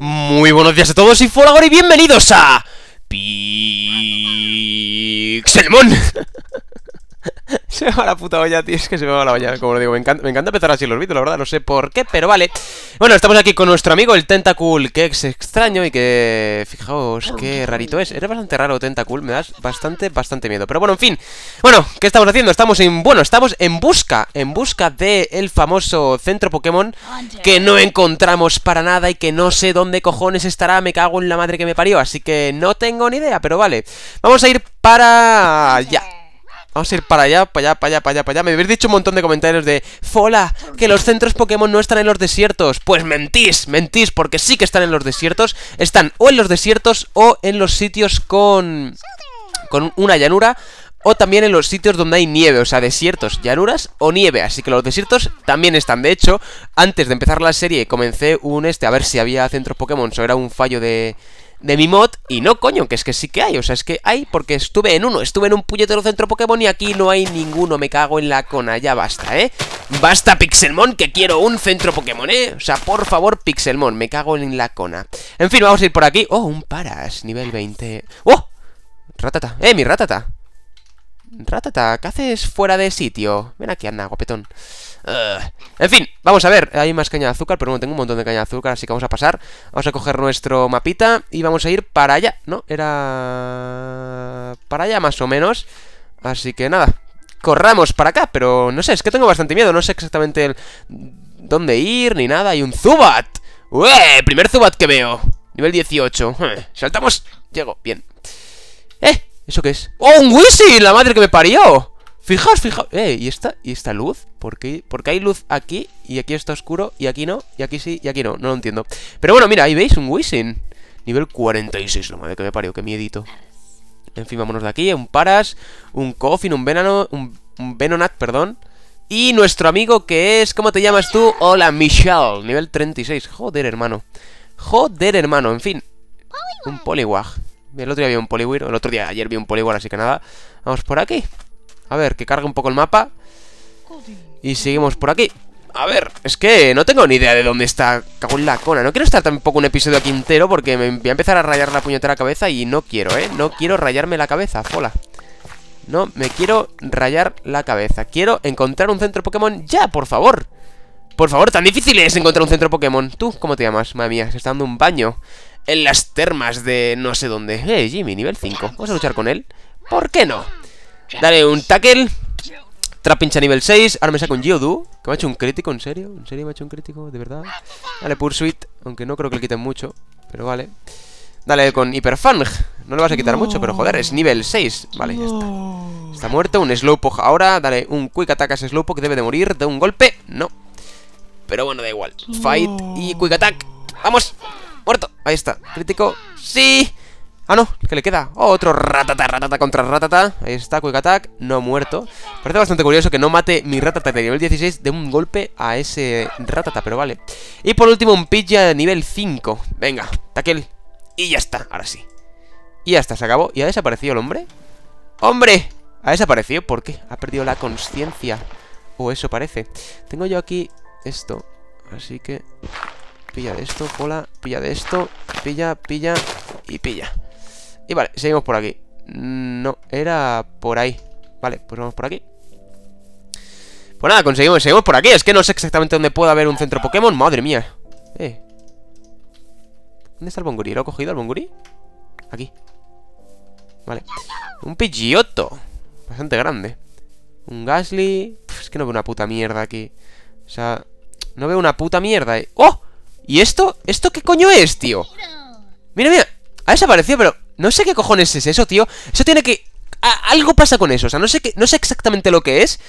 Muy buenos días a todos y Folagor y bienvenidos a... Pixelmon Se me va la puta olla, tío. Es que se me va la olla, como lo digo. Me encanta, empezar así los vídeos, la verdad. No sé por qué, pero vale. Bueno, estamos aquí con nuestro amigo el Tentacool, que es extraño y que... Fijaos qué rarito es. Era bastante raro Tentacool. Me das bastante, bastante miedo. Pero bueno, en fin. Bueno, ¿qué estamos haciendo? Estamos en... Bueno, estamos en busca. En busca del el famoso centro Pokémon que no encontramos para nada y que no sé dónde cojones estará. Me cago en la madre que me parió. Así que no tengo ni idea, pero vale. Vamos a ir para... Ya. Vamos a ir para allá, para allá, para allá, para allá, para allá. Me habéis dicho un montón de comentarios de Fola, que los centros Pokémon no están en los desiertos. Pues mentís, mentís, porque sí que están en los desiertos. Están o en los desiertos o en los sitios con. con una llanura. O también en los sitios donde hay nieve, o sea, desiertos, llanuras o nieve. Así que los desiertos también están. De hecho, antes de empezar la serie comencé un este, a ver si había centros Pokémon. O era un fallo de, de mi mod y no, coño, que es que sí que hay, o sea, es que hay porque estuve en uno, estuve en un puñetero centro Pokémon y aquí no hay ninguno, me cago en la cona, ya basta, ¿eh? Basta Pixelmon, que quiero un centro Pokémon, ¿eh? O sea, por favor Pixelmon, me cago en la cona. En fin, vamos a ir por aquí. Oh, un Paras, nivel 20. ¡Oh! Ratata, ¡eh, mi ratata! Ratata, ¿qué haces fuera de sitio? Ven aquí, anda, guapetón. En fin, vamos a ver. Hay más caña de azúcar, pero bueno, tengo un montón de caña de azúcar, así que vamos a pasar. Vamos a coger nuestro mapita y vamos a ir para allá, ¿no? Era... Para allá, más o menos. Así que nada, corramos para acá, pero no sé, es que tengo bastante miedo. No sé exactamente dónde ir ni nada. Hay un Zubat. eh, Primer Zubat que veo. Nivel 18. Saltamos. Llego. Bien. ¡Eh! ¿Eso qué es? ¡Oh, un Wisin! ¡La madre que me parió! Fijaos, fijaos. Eh, ¿y esta, ¿y esta luz? ¿Por qué? Porque hay luz aquí y aquí está oscuro y aquí no, y aquí sí, y aquí no. No lo entiendo. Pero bueno, mira, ahí veis un Wisin. Nivel 46, la madre que me parió, qué miedito. En fin, vámonos de aquí. Eh, un Paras, un Coffin, un Venano, un, un Venonat, perdón. Y nuestro amigo que es, ¿cómo te llamas tú? Hola, Michelle, nivel 36. Joder, hermano. Joder, hermano. En fin, un Poliwag. El otro día vi un Poliwhirl, el otro día ayer vi un Poliwhirl, así que nada. Vamos por aquí. A ver, que cargue un poco el mapa. Y seguimos por aquí. A ver, es que no tengo ni idea de dónde está Cago la cona. No quiero estar tampoco un episodio aquí entero porque me voy a empezar a rayar la puñetera cabeza y no quiero, ¿eh? No quiero rayarme la cabeza, fola. No, me quiero rayar la cabeza. Quiero encontrar un centro Pokémon ya, por favor. Por favor, tan difícil es encontrar un centro Pokémon. ¿Tú cómo te llamas? Madre mía, se está dando un baño en las termas de no sé dónde. Eh, Jimmy, nivel 5. Vamos a luchar con él. ¿Por qué no? Dale un tackle. Trapincha nivel 6. Ahora me saco un Que me ha hecho un crítico, ¿en serio? ¿En serio me ha hecho un crítico? ¿De verdad? Dale, Pursuit. Aunque no creo que le quiten mucho. Pero vale. Dale con Hyperfang. No le vas a quitar mucho, pero joder, es nivel 6. Vale, ya está. Está muerto. Un Slowpoke ahora. Dale un Quick Attack a ese Slowpoke. Debe de morir. De un golpe. No. Pero bueno, da igual. Fight y Quick Attack. ¡Vamos! ¡Muerto! Ahí está. Crítico. ¡Sí! Ah, no, ¿qué le queda? Oh, otro ratata, ratata contra ratata. Ahí está, Quick Attack, no muerto. Parece bastante curioso que no mate mi ratata de nivel 16 de un golpe a ese ratata, pero vale. Y por último, un Pidgey de nivel 5. Venga, taquel. Y ya está, ahora sí. Y ya está, se acabó. ¿Y ha desaparecido el hombre? ¡Hombre! ¿Ha desaparecido? ¿Por qué? Ha perdido la conciencia. O eso parece. Tengo yo aquí esto. Así que Pilla de esto, cola, pilla de esto Pilla, pilla y pilla Y vale, seguimos por aquí No, era por ahí Vale, pues vamos por aquí Pues nada, conseguimos, seguimos por aquí Es que no sé exactamente dónde puede haber un centro Pokémon Madre mía Eh ¿Dónde está el Bonguri? ¿Lo he cogido el Bonguri? Aquí Vale Un Pidgeotto Bastante grande Un Gasly Es que no veo una puta mierda aquí O sea No veo una puta mierda eh. ¡Oh! ¿Y esto? ¿Esto qué coño es, tío? Mira, mira, ha desaparecido, pero no sé qué cojones es eso, tío Eso tiene que... algo pasa con eso, o sea, no sé, qué, no sé exactamente lo que es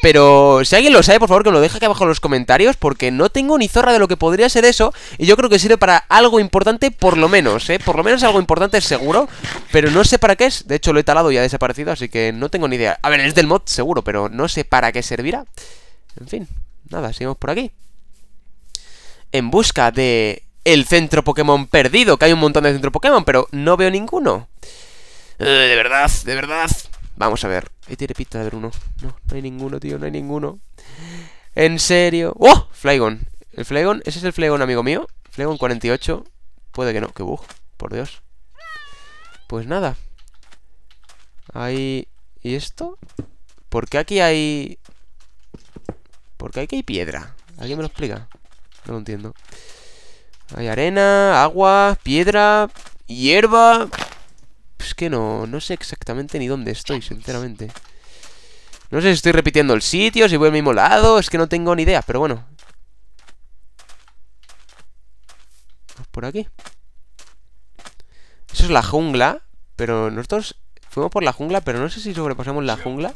Pero si alguien lo sabe, por favor que lo deje aquí abajo en los comentarios Porque no tengo ni zorra de lo que podría ser eso Y yo creo que sirve para algo importante por lo menos, ¿eh? Por lo menos algo importante seguro Pero no sé para qué es, de hecho lo he talado y ha desaparecido Así que no tengo ni idea A ver, es del mod seguro, pero no sé para qué servirá En fin, nada, seguimos por aquí en busca de el centro Pokémon perdido, que hay un montón de centro Pokémon, pero no veo ninguno. Eh, de verdad, de verdad. Vamos a ver. Ahí tiene pista de ver uno. No, no hay ninguno, tío, no hay ninguno. En serio. ¡Oh! Flygon. ¿El Flygon? ¿Ese es el Flygon, amigo mío? Flygon 48. Puede que no. que bug! Por Dios. Pues nada. Ahí... ¿Y esto? ¿Por qué aquí hay...? ¿Por qué aquí hay piedra? ¿Alguien me lo explica? No lo entiendo. Hay arena, agua, piedra, hierba. Es pues que no, no sé exactamente ni dónde estoy, sinceramente. No sé si estoy repitiendo el sitio, si voy al mismo lado, es que no tengo ni idea, pero bueno. Por aquí. Eso es la jungla, pero nosotros fuimos por la jungla, pero no sé si sobrepasamos la jungla.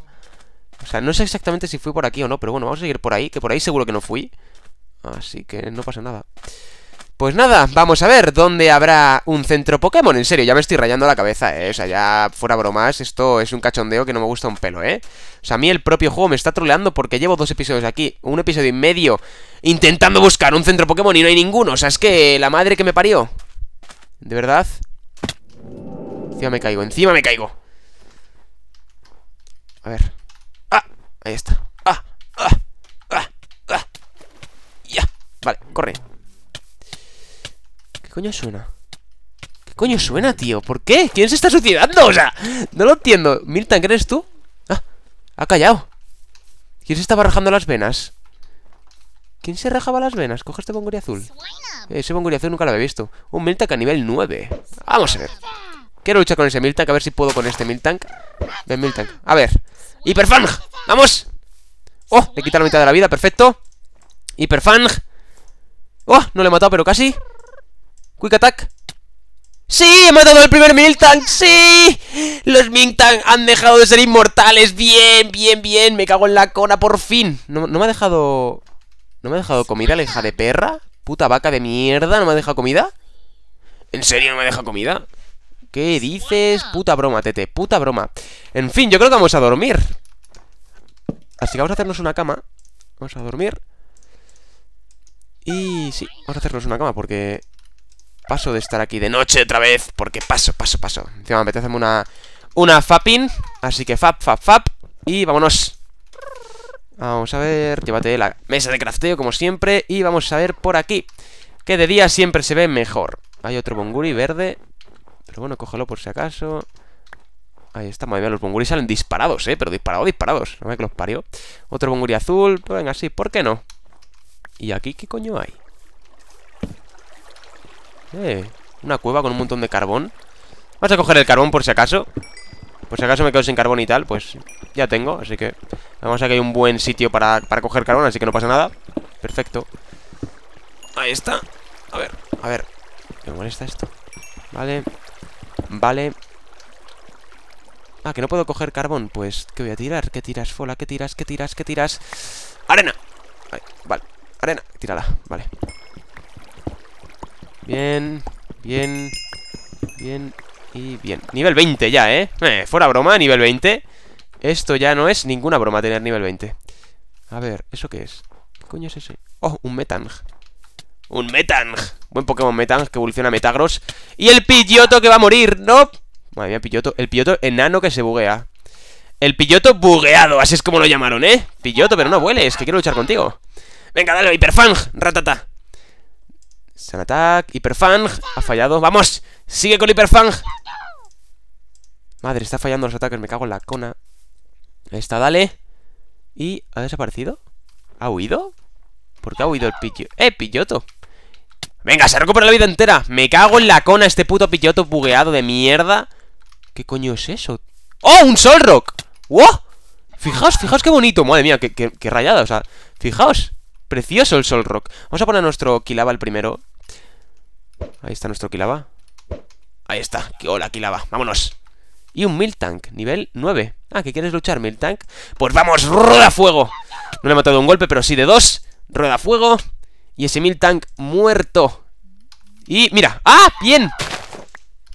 O sea, no sé exactamente si fui por aquí o no, pero bueno, vamos a seguir por ahí, que por ahí seguro que no fui. Así que no pasa nada. Pues nada, vamos a ver dónde habrá un centro Pokémon. En serio, ya me estoy rayando la cabeza, ¿eh? O sea, ya fuera bromas, esto es un cachondeo que no me gusta un pelo, ¿eh? O sea, a mí el propio juego me está troleando porque llevo dos episodios aquí, un episodio y medio, intentando buscar un centro Pokémon y no hay ninguno. O sea, es que la madre que me parió. ¿De verdad? Encima me caigo, encima me caigo. A ver. ¡Ah! Ahí está. Vale, corre ¿Qué coño suena? ¿Qué coño suena, tío? ¿Por qué? ¿Quién se está suicidando? O sea, no lo entiendo ¿Miltank, eres tú? Ah, ha callado ¿Quién se estaba rajando las venas? ¿Quién se rajaba las venas? Coge este bongori azul Ese bongori azul nunca lo había visto Un Miltank a nivel 9 Vamos a ver Quiero luchar con ese Miltank, a ver si puedo con este Miltank Ven, Miltank, a ver ¡Hiperfang! ¡Vamos! Oh, le quita la mitad de la vida, perfecto Hiperfang ¡Oh! No le he matado, pero casi Quick attack ¡Sí! ¡He matado al primer Miltank! ¡Sí! Los Miltank han dejado de ser inmortales ¡Bien, bien, bien! Me cago en la cona, por fin No, me ha dejado... ¿No me ha dejado comida la de perra? Puta vaca de mierda, ¿no me ha dejado comida? ¿En serio no me deja comida? ¿Qué dices? Puta broma, tete, puta broma En fin, yo creo que vamos a dormir Así que vamos a hacernos una cama Vamos a dormir y sí, vamos a hacernos una cama porque paso de estar aquí de noche otra vez porque paso, paso, paso. Encima me apetece una, una fapping, así que fap, fap, fap y vámonos. Vamos a ver, llévate la mesa de crafteo como siempre y vamos a ver por aquí, que de día siempre se ve mejor. Hay otro bonguri verde, pero bueno, cógelo por si acaso. Ahí está, muy bien. los bonguris salen disparados, eh, pero disparados, disparados. No me que los parió. Otro bonguri azul, pues venga, sí, ¿por qué no? ¿Y aquí qué coño hay? Eh, una cueva con un montón de carbón Vas a coger el carbón por si acaso Por si acaso me quedo sin carbón y tal Pues ya tengo, así que Vamos a que hay un buen sitio para, coger carbón Así que no pasa nada, perfecto Ahí está A ver, a ver Me molesta esto Vale, vale Ah, que no puedo coger carbón Pues, ¿qué voy a tirar? ¿Qué tiras, Fola? ¿Qué tiras? ¿Qué tiras? ¿Qué tiras? ¡Arena! vale Arena, tírala, vale Bien, bien Bien y bien Nivel 20 ya, ¿eh? ¿eh? Fuera broma, nivel 20 Esto ya no es ninguna broma tener nivel 20 A ver, ¿eso qué es? ¿Qué coño es ese? Oh, un Metang Un Metang Buen Pokémon Metang que evoluciona a Metagross Y el Pilloto que va a morir, ¿no? Madre mía, Pidgeotto El Pilloto enano que se buguea El pilloto bugueado, así es como lo llamaron, ¿eh? Pilloto, pero no vueles, que quiero luchar contigo Venga, dale, hiperfang, ratata. Sanatak, hiperfang, ha fallado. ¡Vamos! ¡Sigue con hiperfang! Madre, está fallando los ataques, me cago en la cona. Ahí está, dale. ¿Y ha desaparecido? ¿Ha huido? ¿Por qué ha huido el pilloto? ¡Eh, pilloto! Venga, se recupera la vida entera. Me cago en la cona este puto pilloto bugueado de mierda. ¿Qué coño es eso? ¡Oh, un Solrock! ¡Wow! Fijaos, fijaos qué bonito. Madre mía, qué, qué, qué rayada. O sea, fijaos. Precioso el Sol Rock. Vamos a poner nuestro Kilaba el primero. Ahí está nuestro Kilaba. Ahí está. Hola, Kilaba. Vámonos. Y un tank nivel 9. Ah, ¿que quieres luchar, tank? Pues vamos, rueda fuego. No le he matado un golpe, pero sí de dos. Rueda fuego. Y ese tank muerto. Y mira. ¡Ah! ¡Bien!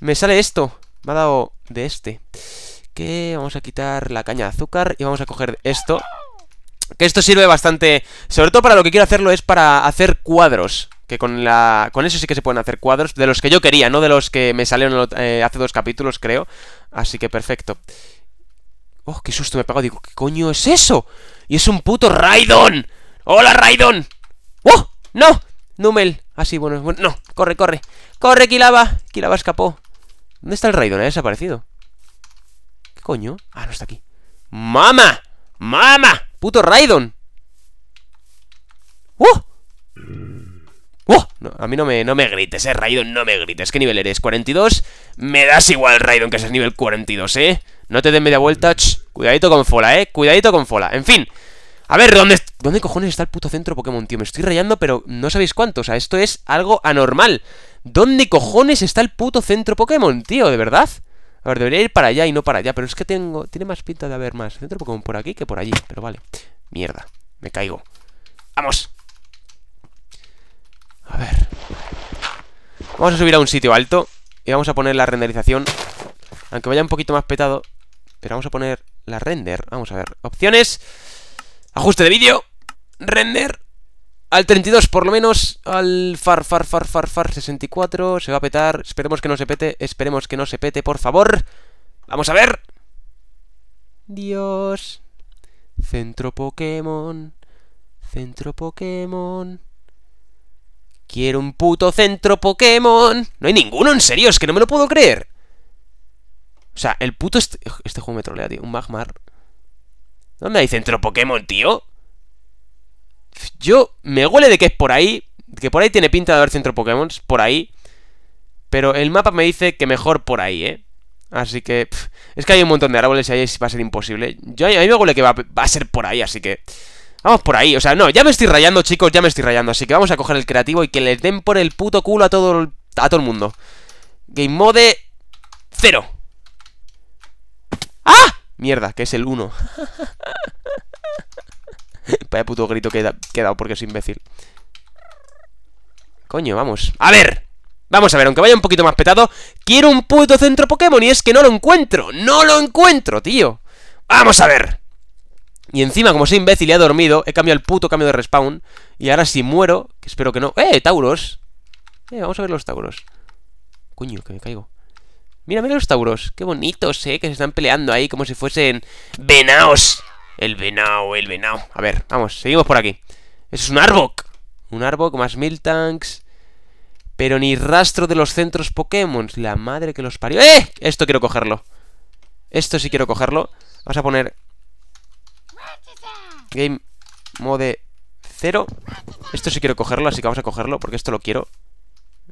Me sale esto. Me ha dado de este. Que vamos a quitar la caña de azúcar y vamos a coger esto. Que esto sirve bastante, sobre todo para lo que quiero hacerlo es para hacer cuadros, que con la con eso sí que se pueden hacer cuadros, de los que yo quería, no de los que me salieron eh, hace dos capítulos, creo. Así que perfecto. ¡Oh, qué susto me he pagado, Digo, ¿qué coño es eso? Y es un puto Raidon. ¡Hola, Raidon! ¡Oh! ¡No! Numel. Así, ah, bueno, bueno. No, corre, corre. ¡Corre, Kilaba! Kilaba escapó. ¿Dónde está el Raidon? Ha desaparecido. ¿Qué coño? Ah, no está aquí. ¡Mama! ¡Mama! ¡Puto Raidon! ¡Uh! ¡Uh! a mí no me, no me grites, eh, Raidon, no me grites. ¿Qué nivel eres? ¿42? Me das igual, Raidon, que es nivel 42, ¿eh? No te den media vuelta. cuidadito con Fola, ¿eh? Cuidadito con Fola. En fin. A ver, ¿dónde, ¿dónde cojones está el puto centro Pokémon, tío? Me estoy rayando, pero no sabéis cuánto. O sea, esto es algo anormal. ¿Dónde cojones está el puto centro Pokémon, tío? ¿De verdad? A ver, debería ir para allá y no para allá, pero es que tengo, tiene más pinta de haber más centro por aquí que por allí, pero vale. Mierda, me caigo. ¡Vamos! A ver. Vamos a subir a un sitio alto y vamos a poner la renderización. Aunque vaya un poquito más petado, pero vamos a poner la render. Vamos a ver. Opciones. Ajuste de vídeo. Render al 32 por lo menos, al far, far, far, far, far, 64, se va a petar, esperemos que no se pete, esperemos que no se pete, por favor, vamos a ver, Dios, centro Pokémon, centro Pokémon, quiero un puto centro Pokémon, no hay ninguno, en serio, es que no me lo puedo creer, o sea, el puto, este, este juego me trolea, tío, un Magmar, ¿dónde hay centro Pokémon, tío? Yo me huele de que es por ahí, que por ahí tiene pinta de haber centro Pokémon, por ahí. Pero el mapa me dice que mejor por ahí, ¿eh? Así que... es que hay un montón de árboles y ahí va a ser imposible. Yo, a mí me huele que va, a ser por ahí, así que... Vamos por ahí, o sea, no, ya me estoy rayando, chicos, ya me estoy rayando. Así que vamos a coger el creativo y que les den por el puto culo a todo el, a todo el mundo. Game mode... Cero. ¡Ah! Mierda, que es el 1. Vaya puto grito que he, dado porque soy imbécil. Coño, vamos. ¡A ver! Vamos a ver, aunque vaya un poquito más petado, quiero un puto centro Pokémon y es que no lo encuentro. ¡No lo encuentro, tío! ¡Vamos a ver! Y encima, como soy imbécil y he dormido, he cambiado el puto cambio de respawn. Y ahora si muero, que espero que no... ¡Eh, Tauros! Eh, vamos a ver los Tauros. Coño, que me caigo. Mira, mira los Tauros. Qué bonitos, eh, que se están peleando ahí como si fuesen venaos. El venao, el venao. A ver, vamos, seguimos por aquí. Eso es un Arbok. Un Arbok más mil tanks. Pero ni rastro de los centros Pokémon. La madre que los parió. ¡Eh! Esto quiero cogerlo. Esto sí quiero cogerlo. Vamos a poner... Game mode Cero. Esto sí quiero cogerlo, así que vamos a cogerlo, porque esto lo quiero.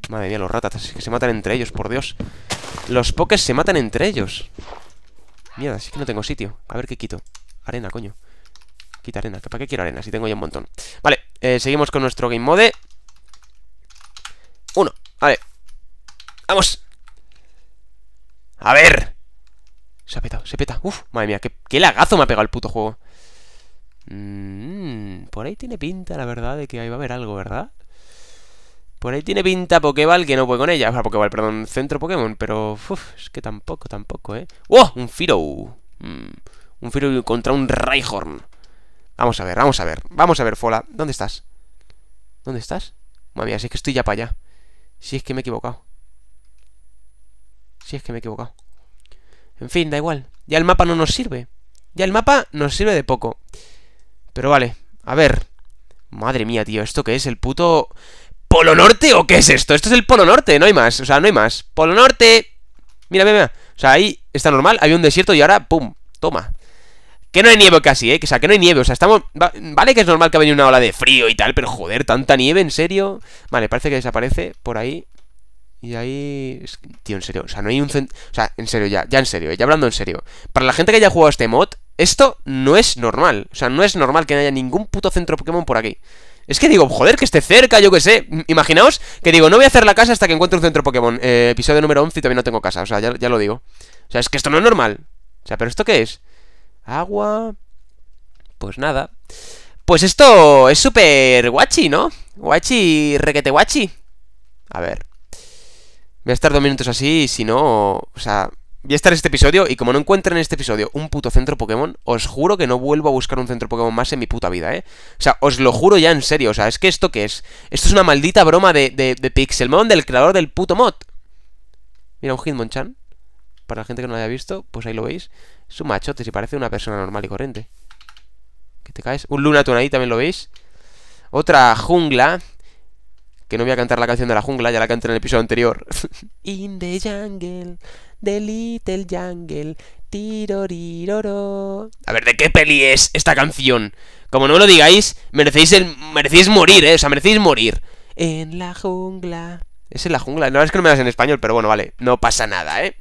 Madre mía, los ratas, que se matan entre ellos, por Dios. Los pokés se matan entre ellos. Mierda, así que no tengo sitio. A ver qué quito. Arena, coño. Quita arena. ¿Para qué quiero arena? Si tengo ya un montón. Vale, eh, seguimos con nuestro game mode. Uno. Vale. ¡Vamos! A ver. Se ha petado, se peta. Uf, madre mía, qué, lagazo me ha pegado el puto juego. Mm, por ahí tiene pinta, la verdad, de que ahí va a haber algo, ¿verdad? Por ahí tiene pinta Pokéball que no voy con ella. O sea, perdón, centro Pokémon, pero... Uf, es que tampoco, tampoco, ¿eh? ¡Wow! un Firo! Mmm un Firulu contra un Raihorn. Vamos a ver, vamos a ver. Vamos a ver, Fola. ¿Dónde estás? ¿Dónde estás? Mamá mía, si que estoy ya para allá. Si es que me he equivocado. Si es que me he equivocado. En fin, da igual. Ya el mapa no nos sirve. Ya el mapa nos sirve de poco. Pero vale, a ver. Madre mía, tío, ¿esto qué es? ¿El puto Polo Norte o qué es esto? Esto es el Polo Norte, no hay más. O sea, no hay más. Polo Norte. Mira, mira, mira. O sea, ahí está normal, había un desierto y ahora, ¡pum! Toma. Que no hay nieve casi, ¿eh? Que, o sea, que no hay nieve. O sea, estamos... vale que es normal que ha una ola de frío y tal, pero joder, tanta nieve, ¿en serio? Vale, parece que desaparece por ahí. Y ahí... Tío, en serio. O sea, no hay un... centro. O sea, en serio, ya. Ya en serio, eh, ya hablando en serio. Para la gente que haya jugado este mod, esto no es normal. O sea, no es normal que no haya ningún puto centro Pokémon por aquí. Es que digo, joder, que esté cerca, yo qué sé. Imaginaos que digo, no voy a hacer la casa hasta que encuentre un centro Pokémon. Eh, episodio número 11 y todavía no tengo casa. O sea, ya, ya lo digo. O sea, es que esto no es normal. O sea, ¿pero esto qué es? Agua. Pues nada. Pues esto es súper guachi, ¿no? Guachi, requete guachi. A ver. Voy a estar dos minutos así y si no... O sea, voy a estar este episodio y como no encuentro en este episodio un puto centro Pokémon, os juro que no vuelvo a buscar un centro Pokémon más en mi puta vida, ¿eh? O sea, os lo juro ya en serio. O sea, es que esto qué es? Esto es una maldita broma de, de, de Pixelmon, del creador del puto mod. Mira, un Hitmonchan para la gente que no lo haya visto, pues ahí lo veis. Es un machote, si parece una persona normal y corriente. ¿Qué te caes. Un lunatón ahí también lo veis. Otra jungla. Que no voy a cantar la canción de la jungla, ya la canté en el episodio anterior. In the jungle, the little jungle, tiroriroro. A ver, ¿de qué peli es esta canción? Como no me lo digáis, merecéis, el, merecéis morir, ¿eh? O sea, merecéis morir. En la jungla. Es en la jungla. No, es que no me das en español, pero bueno, vale. No pasa nada, ¿eh?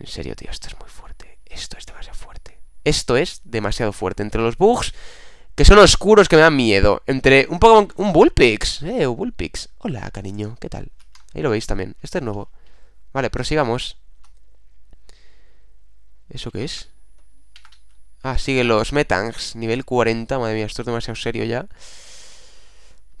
En serio, tío, esto es muy fuerte. Esto es demasiado fuerte. Esto es demasiado fuerte. Entre los bugs, que son oscuros, que me dan miedo. Entre un Pokémon... Un Bullpix. Eh, un Bullpix. Hola, cariño. ¿Qué tal? Ahí lo veis también. Este es nuevo. Vale, prosigamos. ¿Eso qué es? Ah, siguen los Metangs. Nivel 40. Madre mía, esto es demasiado serio ya.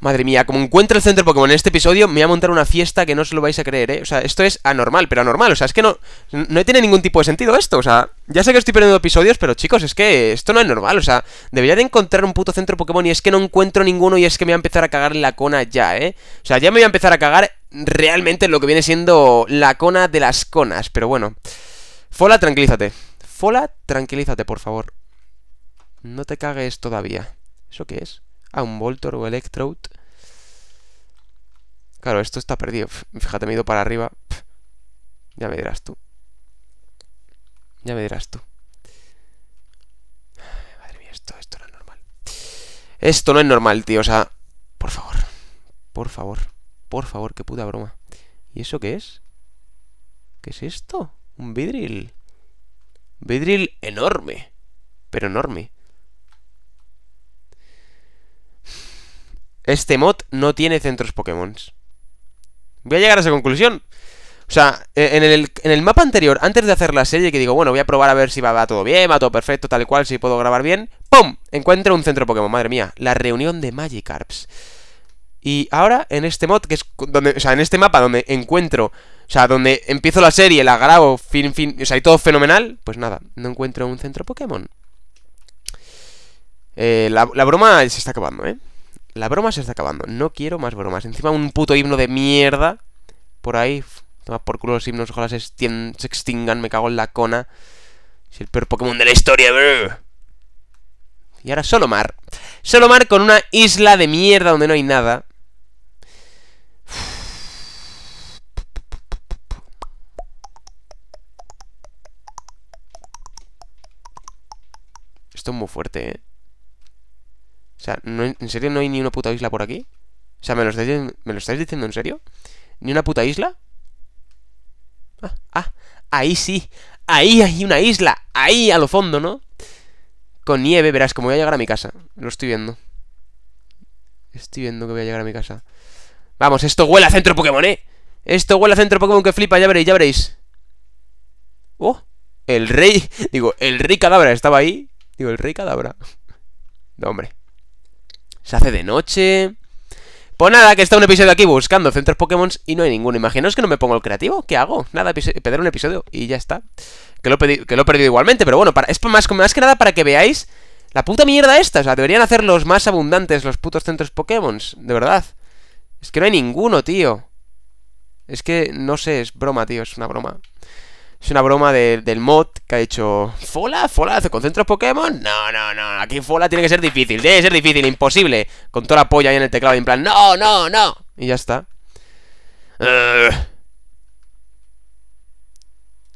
Madre mía, como encuentro el centro Pokémon en este episodio, me voy a montar una fiesta que no os lo vais a creer, ¿eh? O sea, esto es anormal, pero anormal. O sea, es que no, no tiene ningún tipo de sentido esto. O sea, ya sé que estoy perdiendo episodios, pero chicos, es que esto no es normal. O sea, debería de encontrar un puto centro Pokémon y es que no encuentro ninguno y es que me voy a empezar a cagar la cona ya, ¿eh? O sea, ya me voy a empezar a cagar realmente lo que viene siendo la cona de las conas. Pero bueno. Fola, tranquilízate. Fola, tranquilízate, por favor. No te cagues todavía. ¿Eso qué es? Ah, un Voltor o Electrode. Claro, esto está perdido. Fíjate, me he ido para arriba. Ya me dirás tú. Ya me dirás tú. Madre mía, esto, esto no es normal. Esto no es normal, tío. O sea, por favor. Por favor. Por favor, qué puta broma. ¿Y eso qué es? ¿Qué es esto? Un vidril. Vidril enorme. Pero enorme. Este mod no tiene centros Pokémon. Voy a llegar a esa conclusión. O sea, e, en el, mapa anterior, antes de hacer la serie, que digo, bueno, voy a probar a ver si va, todo bien, va todo perfecto, tal y cual, si puedo grabar bien. ¡Pum! Encuentro un centro Pokémon, madre mía. La reunión de Magikarps. Y ahora, en este mod, que es donde, o sea, en este mapa donde encuentro, o sea, donde empiezo la serie, la grabo, fin, fin, o sea, hay todo fenomenal, pues nada, no encuentro un centro Pokémon. Eh, la broma se está acabando, ¿eh? La broma se está acabando. No quiero más bromas. Encima un puto himno de mierda. Por ahí. Toma por culo los himnos. Ojalá se, extingan. Me cago en la cona. Es el peor Pokémon de la historia, Y ahora Solomar. Solomar con una isla de mierda donde no hay nada. Esto es muy fuerte, ¿eh? O sea, ¿en serio no hay ni una puta isla por aquí? O sea, ¿me lo estáis, me lo estáis diciendo en serio? ¿Ni una puta isla? Ah, ah, ahí sí. Ahí hay una isla. Ahí a lo fondo, ¿no? Con nieve, verás, como voy a llegar a mi casa. Lo estoy viendo. Estoy viendo que voy a llegar a mi casa. Vamos, esto huele a centro Pokémon, ¿eh? Esto huele a centro Pokémon que flipa, ya veréis, ya veréis. ¡Oh! El rey. Digo, el rey cadabra estaba ahí. Digo, el rey cadabra. No, hombre se hace de noche... Pues nada, que está un episodio aquí buscando centros Pokémon y no hay ninguno. Imaginaos que no me pongo el creativo. ¿Qué hago? Nada, pedir un episodio y ya está. Que lo, que lo he perdido igualmente, pero bueno, para, es más, más que nada para que veáis la puta mierda esta. O sea, deberían hacer Los más abundantes los putos centros Pokémon. De verdad. Es que no hay ninguno, tío. Es que no sé, es broma, tío. Es una broma. Es una broma del mod que ha hecho... ¿Fola? ¿Fola? ¿Con centros Pokémon? No, no, no. Aquí Fola tiene que ser difícil. ¡Debe ser difícil, imposible. Con toda la polla ahí en el teclado. Y en plan, no, no, no. Y ya está.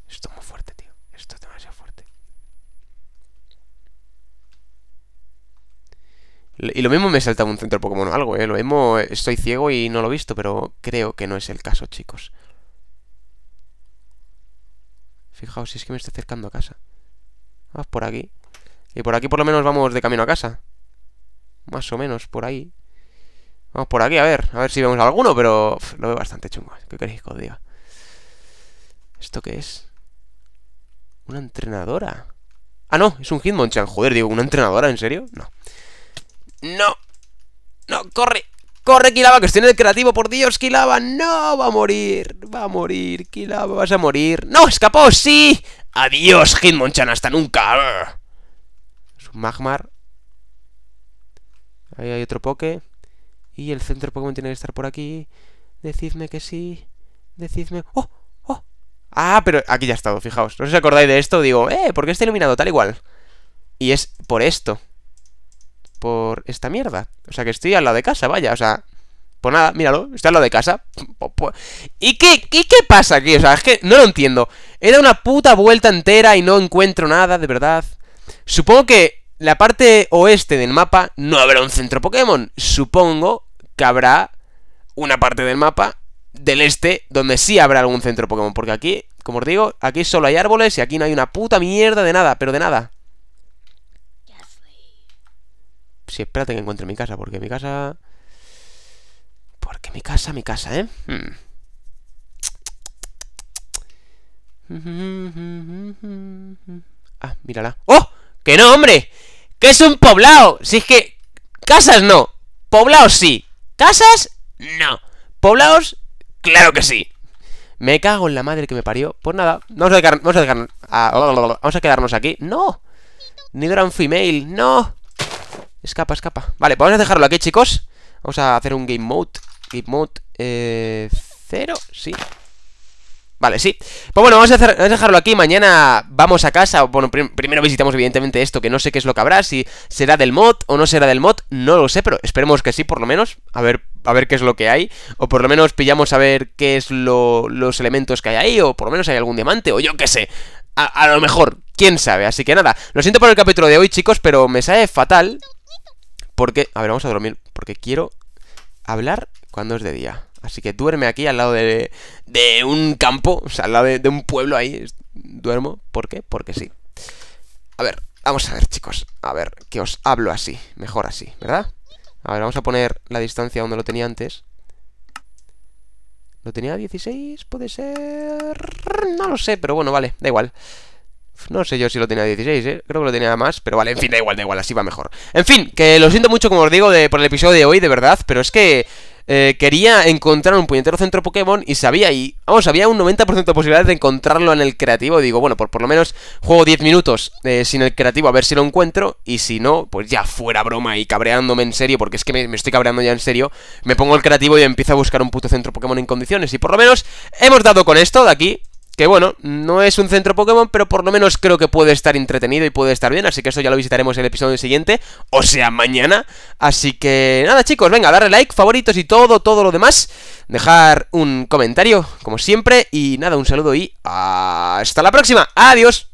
Esto es muy fuerte, tío. Esto es demasiado fuerte. Y lo mismo me salta un centro Pokémon o algo, ¿eh? Lo mismo eh, estoy ciego y no lo he visto, pero creo que no es el caso, chicos. Fijaos, si es que me estoy acercando a casa. Vamos por aquí. Y por aquí por lo menos vamos de camino a casa. Más o menos, por ahí. Vamos por aquí, a ver. A ver si vemos alguno, pero lo veo bastante chungo. ¿Qué queréis que os diga? ¿Esto qué es? ¿Una entrenadora? Ah, no, es un Hitmonchan. Joder, digo, ¿una entrenadora? ¿En serio? No. No. No, corre. ¡Corre, Kilaba, que estoy en el creativo! ¡Por Dios, Kilaba! ¡No! ¡Va a morir! ¡Va a morir, Kilava ¡Vas a morir! ¡No! ¡Escapó! ¡Sí! ¡Adiós, Hitmonchan! ¡Hasta nunca! Es un Magmar. Ahí hay otro Poke Y el centro Pokémon tiene que estar por aquí. Decidme que sí. Decidme... ¡Oh! ¡Oh! Ah, pero aquí ya ha estado, fijaos. No sé si acordáis de esto. Digo, eh, ¿por qué está iluminado tal igual? Y es por esto por esta mierda. O sea, que estoy al lado de casa, vaya, o sea... Pues nada, míralo, estoy al lado de casa. ¿Y qué, qué pasa aquí? O sea, es que no lo entiendo. He dado una puta vuelta entera y no encuentro nada, de verdad. Supongo que la parte oeste del mapa no habrá un centro Pokémon. Supongo que habrá una parte del mapa del este donde sí habrá algún centro Pokémon. Porque aquí, como os digo, aquí solo hay árboles y aquí no hay una puta mierda de nada, pero de nada. Sí, espérate que encuentre mi casa, porque mi casa... Porque mi casa, mi casa, ¿eh? Hmm. Ah, mírala. ¡Oh! ¡Que no, hombre! ¡Que es un poblado! Si es que... Casas no. Poblados sí. Casas no. Poblados, claro que sí. Me cago en la madre que me parió. Pues nada, vamos a, vamos, a quedarnos aquí. ¡No! Ni gran female, no. Escapa, escapa Vale, pues vamos a dejarlo aquí, chicos Vamos a hacer un game mode Game mode eh, Cero, sí Vale, sí. Pues bueno, vamos a, dejarlo aquí. Mañana vamos a casa. Bueno, primero visitamos evidentemente esto, que no sé qué es lo que habrá. Si será del mod o no será del mod, no lo sé, pero esperemos que sí, por lo menos. A ver, a ver qué es lo que hay. O por lo menos pillamos a ver qué es lo, los elementos que hay ahí. O por lo menos hay algún diamante. O yo qué sé. A, a lo mejor, quién sabe. Así que nada, lo siento por el capítulo de hoy, chicos, pero me sale fatal. Porque, a ver, vamos a dormir, porque quiero hablar cuando es de día. Así que duerme aquí al lado de, de un campo, o sea, al lado de, un pueblo ahí. Duermo, ¿por qué? Porque sí. A ver, vamos a ver, chicos. A ver, que os hablo así, mejor así, ¿verdad? A ver, vamos a poner la distancia donde lo tenía antes. ¿Lo tenía 16? ¿Puede ser...? No lo sé, pero bueno, vale, da igual. No sé yo si lo tenía 16, ¿eh? Creo que lo tenía más, pero vale, en fin, da igual, da igual, así va mejor. En fin, que lo siento mucho, como os digo, de, por el episodio de hoy, de verdad, pero es que eh, quería encontrar un puñetero centro Pokémon y sabía, y vamos, había un 90% de posibilidades de encontrarlo en el creativo. Digo, bueno, por, por lo menos juego 10 minutos eh, sin el creativo a ver si lo encuentro, y si no, pues ya fuera broma y cabreándome en serio, porque es que me, me estoy cabreando ya en serio, me pongo el creativo y empiezo a buscar un puto centro Pokémon en condiciones. Y por lo menos hemos dado con esto de aquí, que bueno, no es un centro Pokémon, pero por lo menos creo que puede estar entretenido y puede estar bien, así que eso ya lo visitaremos en el episodio siguiente, o sea, mañana. Así que nada, chicos, venga, darle like, favoritos y todo, todo lo demás. Dejar un comentario, como siempre, y nada, un saludo y hasta la próxima. Adiós.